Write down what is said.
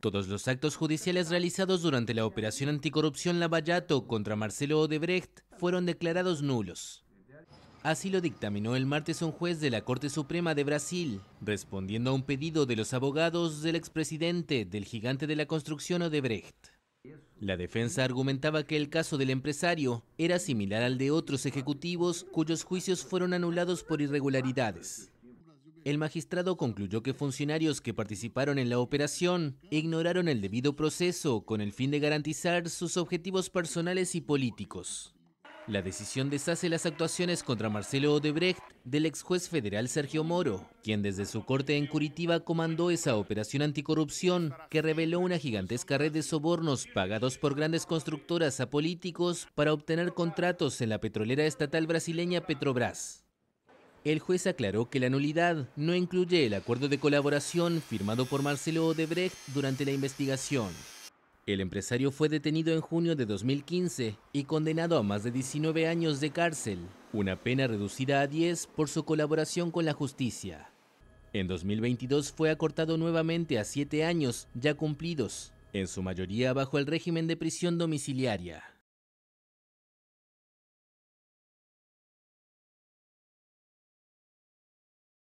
Todos los actos judiciales realizados durante la operación anticorrupción Lavallato contra Marcelo Odebrecht fueron declarados nulos. Así lo dictaminó el martes un juez de la Corte Suprema de Brasil, respondiendo a un pedido de los abogados del expresidente del gigante de la construcción Odebrecht. La defensa argumentaba que el caso del empresario era similar al de otros ejecutivos cuyos juicios fueron anulados por irregularidades. El magistrado concluyó que funcionarios que participaron en la operación ignoraron el debido proceso con el fin de garantizar sus objetivos personales y políticos. La decisión deshace las actuaciones contra Marcelo Odebrecht del ex juez federal Sergio Moro, quien desde su corte en Curitiba comandó esa operación anticorrupción que reveló una gigantesca red de sobornos pagados por grandes constructoras a políticos para obtener contratos en la petrolera estatal brasileña Petrobras. El juez aclaró que la nulidad no incluye el acuerdo de colaboración firmado por Marcelo Odebrecht durante la investigación. El empresario fue detenido en junio de 2015 y condenado a más de 19 años de cárcel, una pena reducida a 10 por su colaboración con la justicia. En 2022 fue acortado nuevamente a 7 años ya cumplidos, en su mayoría bajo el régimen de prisión domiciliaria.